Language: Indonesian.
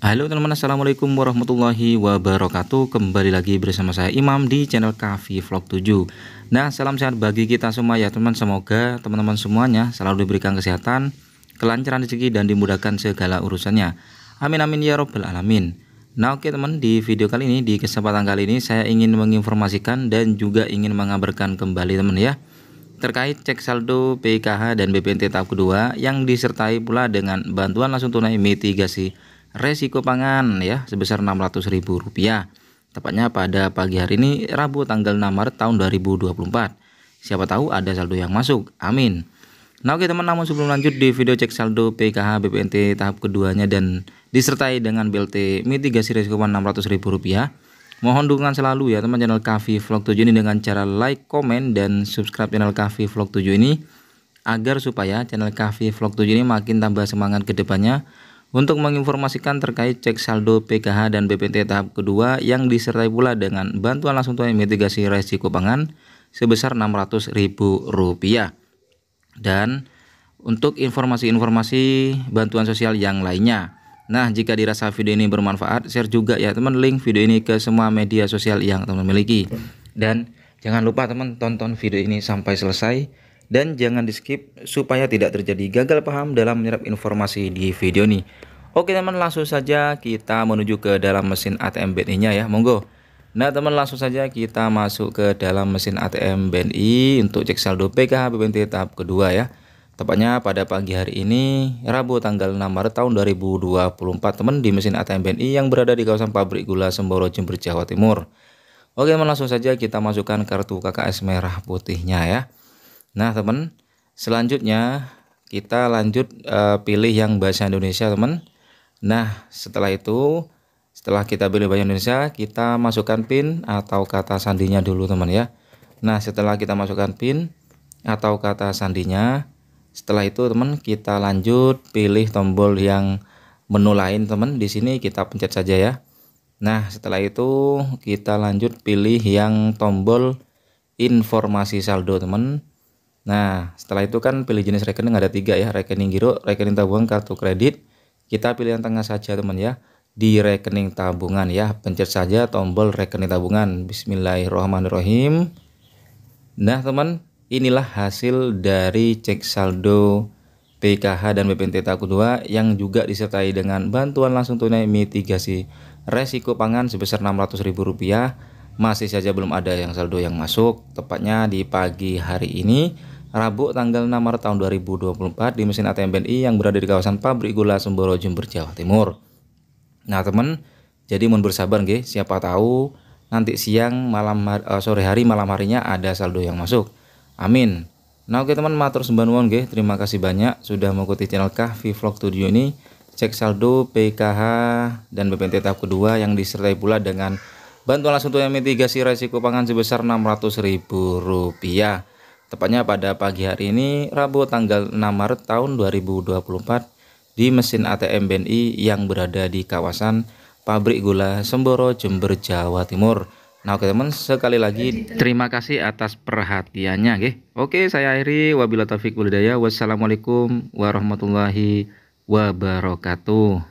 Halo teman-teman Assalamualaikum warahmatullahi wabarakatuh Kembali lagi bersama saya Imam di channel Kavi Vlog 7 Nah salam sehat bagi kita semua ya teman Semoga teman-teman semuanya selalu diberikan kesehatan Kelancaran rezeki dan dimudahkan segala urusannya Amin amin ya robbal alamin Nah oke teman di video kali ini di kesempatan kali ini Saya ingin menginformasikan dan juga ingin mengabarkan kembali teman ya Terkait cek saldo PKH dan BPNT tahap kedua Yang disertai pula dengan bantuan langsung tunai mitigasi resiko pangan ya sebesar Rp600.000. Tepatnya pada pagi hari ini Rabu tanggal 6 Maret tahun 2024. Siapa tahu ada saldo yang masuk. Amin. Nah oke teman, namun sebelum lanjut di video cek saldo PKH BPNT tahap keduanya dan disertai dengan BLT mitigasi resiko risiko Rp600.000. Mohon dukungan selalu ya teman channel Kavi Vlog 7 ini dengan cara like, komen, dan subscribe channel Kavi Vlog 7 ini agar supaya channel Kavi Vlog 7 ini makin tambah semangat ke depannya untuk menginformasikan terkait cek saldo PKH dan BPT tahap kedua yang disertai pula dengan bantuan langsung tunai mitigasi resiko pangan sebesar Rp600.000. Dan untuk informasi-informasi bantuan sosial yang lainnya. Nah, jika dirasa video ini bermanfaat, share juga ya teman link video ini ke semua media sosial yang teman miliki. Dan jangan lupa teman tonton video ini sampai selesai dan jangan di skip supaya tidak terjadi gagal paham dalam menyerap informasi di video ini Oke teman langsung saja kita menuju ke dalam mesin ATM BNI nya ya monggo Nah teman langsung saja kita masuk ke dalam mesin ATM BNI untuk cek saldo PKH BPNT tahap kedua ya Tepatnya pada pagi hari ini Rabu tanggal 6 Maret tahun 2024 teman di mesin ATM BNI yang berada di kawasan pabrik gula Semboro Jember Jawa Timur Oke teman langsung saja kita masukkan kartu KKS merah putihnya ya Nah teman, selanjutnya kita lanjut uh, pilih yang bahasa Indonesia teman. Nah setelah itu setelah kita pilih bahasa Indonesia kita masukkan pin atau kata sandinya dulu teman ya. Nah setelah kita masukkan pin atau kata sandinya setelah itu teman kita lanjut pilih tombol yang menu lain teman di sini kita pencet saja ya. Nah setelah itu kita lanjut pilih yang tombol informasi saldo teman. Nah, setelah itu kan pilih jenis rekening ada tiga ya, rekening giro, rekening tabungan, kartu kredit. Kita pilih yang tengah saja teman ya, di rekening tabungan ya. Pencet saja tombol rekening tabungan. Bismillahirrahmanirrahim. Nah teman, inilah hasil dari cek saldo PKH dan BPNT Taku 2 yang juga disertai dengan bantuan langsung tunai mitigasi resiko pangan sebesar Rp600.000 masih saja belum ada yang saldo yang masuk tepatnya di pagi hari ini Rabu tanggal 6 Maret tahun 2024 di mesin ATM BNI yang berada di kawasan pabrik gula Sumbero Jember Jawa Timur nah teman jadi mohon bersabar nge, siapa tahu nanti siang malam eh, sore hari malam harinya ada saldo yang masuk amin nah oke teman matur terus nuwun terima kasih banyak sudah mengikuti channel Kahvi Vlog Studio ini cek saldo PKH dan BPNT tahap kedua yang disertai pula dengan Bantuan langsung tunai mitigasi resiko pangan sebesar Rp600.000. Tepatnya pada pagi hari ini, Rabu tanggal 6 Maret tahun 2024 di mesin ATM BNI yang berada di kawasan pabrik gula Semboro, Jember, Jawa Timur. Nah oke teman sekali lagi terima kasih atas perhatiannya Oke, Oke saya akhiri Wabila taufiq wassalamualaikum warahmatullahi wabarakatuh.